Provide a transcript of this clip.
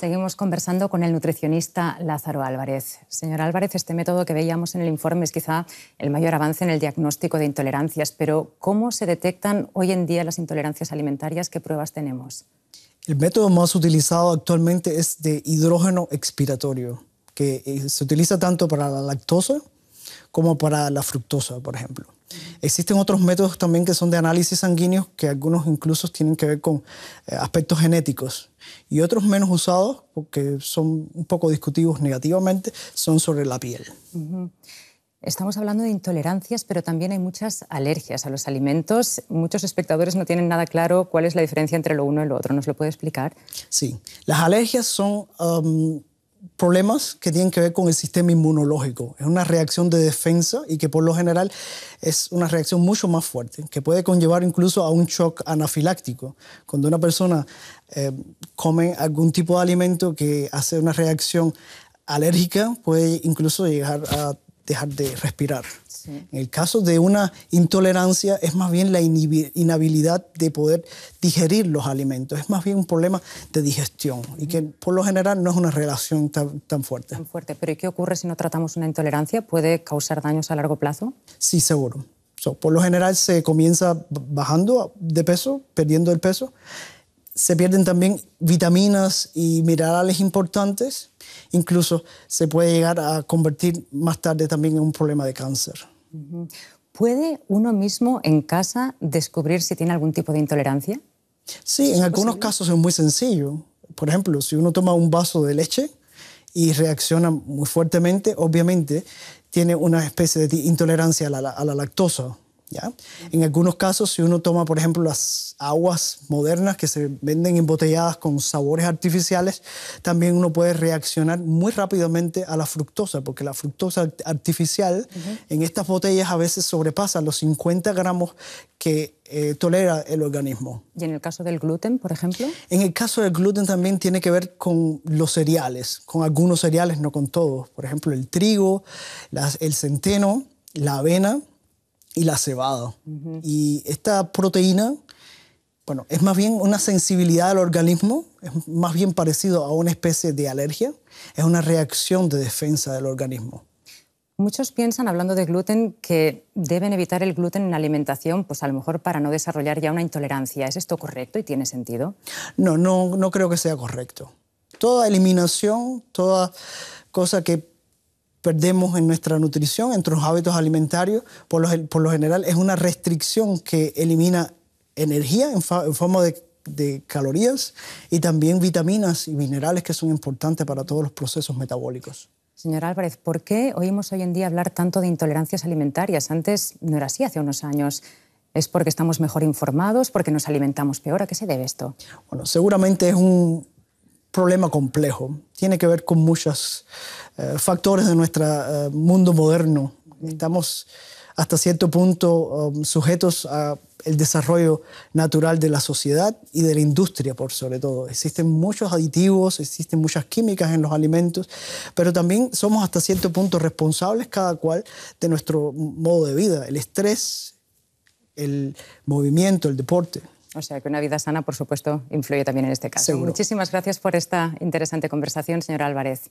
Seguimos conversando con el nutricionista Lázaro Álvarez. Señor Álvarez, este método que veíamos en el informe es quizá el mayor avance en el diagnóstico de intolerancias, pero ¿cómo se detectan hoy en día las intolerancias alimentarias? ¿Qué pruebas tenemos? El método más utilizado actualmente es de hidrógeno expiratorio, que eh, se utiliza tanto para la lactosa como para la fructosa, por ejemplo. Existen otros métodos también que son de análisis sanguíneos, que algunos incluso tienen que ver con eh, aspectos genéticos. Y otros menos usados, porque son un poco discutivos negativamente, son sobre la piel. Estamos hablando de intolerancias, pero también hay muchas alergias a los alimentos. Muchos espectadores no tienen nada claro cuál es la diferencia entre lo uno y lo otro. ¿Nos lo puede explicar? Sí, las alergias son problemas que tienen que ver con el sistema inmunológico. Es una reacción de defensa y que por lo general es una reacción mucho más fuerte, que puede conllevar incluso a un shock anafiláctico. Cuando una persona eh, come algún tipo de alimento que hace una reacción alérgica, puede incluso llegar a dejar de respirar. En el caso de una intolerancia es más bien la inhabilidad de poder digerir los alimentos, es más bien un problema de digestión y que por lo general no es una relación tan, fuerte. Tan fuerte, pero ¿y qué ocurre si no tratamos una intolerancia? ¿Puede causar daños a largo plazo? Sí, seguro. por lo general se comienza bajando de peso, perdiendo el peso. Se pierden también vitaminas y minerales importantes. Incluso se puede llegar a convertir más tarde también en un problema de cáncer. ¿Puede uno mismo en casa descubrir si tiene algún tipo de intolerancia? Sí, en algunos casos es muy sencillo. Por ejemplo, si uno toma un vaso de leche y reacciona muy fuertemente, obviamente tiene una especie de intolerancia a la lactosa en algunos casos, si uno toma, por ejemplo, las aguas modernas que se venden embotelladas con sabores artificiales, también uno puede reaccionar muy rápidamente a la fructosa, porque la fructosa artificial en estas botellas a veces sobrepasa los 50 gramos que eh, tolera el organismo. ¿Y en el caso del gluten, por ejemplo? En el caso del gluten también tiene que ver con los cereales, con algunos cereales, no con todos. Por ejemplo, el trigo, el centeno, la avena, y la cebada. Y esta proteína, bueno, es más bien una sensibilidad al organismo, es más bien parecido a una especie de alergia, es una reacción de defensa del organismo. Muchos piensan, hablando de gluten, que deben evitar el gluten en la alimentación, pues a lo mejor para no desarrollar ya una intolerancia. ¿Es esto correcto y tiene sentido? No, no, no creo que sea correcto. Toda eliminación, toda cosa que perdemos en nuestra nutrición, en nuestros hábitos alimentarios, por lo, general es una restricción que elimina energía en, forma de, de, calorías y también vitaminas y minerales que son importantes para todos los procesos metabólicos. Señor Álvarez, ¿por qué oímos hoy en día hablar tanto de intolerancias alimentarias? Antes no era así, hace unos años. ¿Es porque estamos mejor informados? ¿Porque nos alimentamos peor? ¿A qué se debe esto? Bueno, seguramente es un problema complejo. Tiene que ver con muchas eh, factores de nuestro eh, mundo moderno. Estamos hasta cierto punto um, sujetos al desarrollo natural de la sociedad y de la industria, por sobre todo. Existen muchos aditivos, existen muchas químicas en los alimentos, pero también somos hasta cierto punto responsables cada cual de nuestro modo de vida, el estrés, el movimiento, el deporte. O sea que una vida sana, por supuesto, influye también en este caso. Muchísimas gracias por esta interesante conversación, señor Álvarez.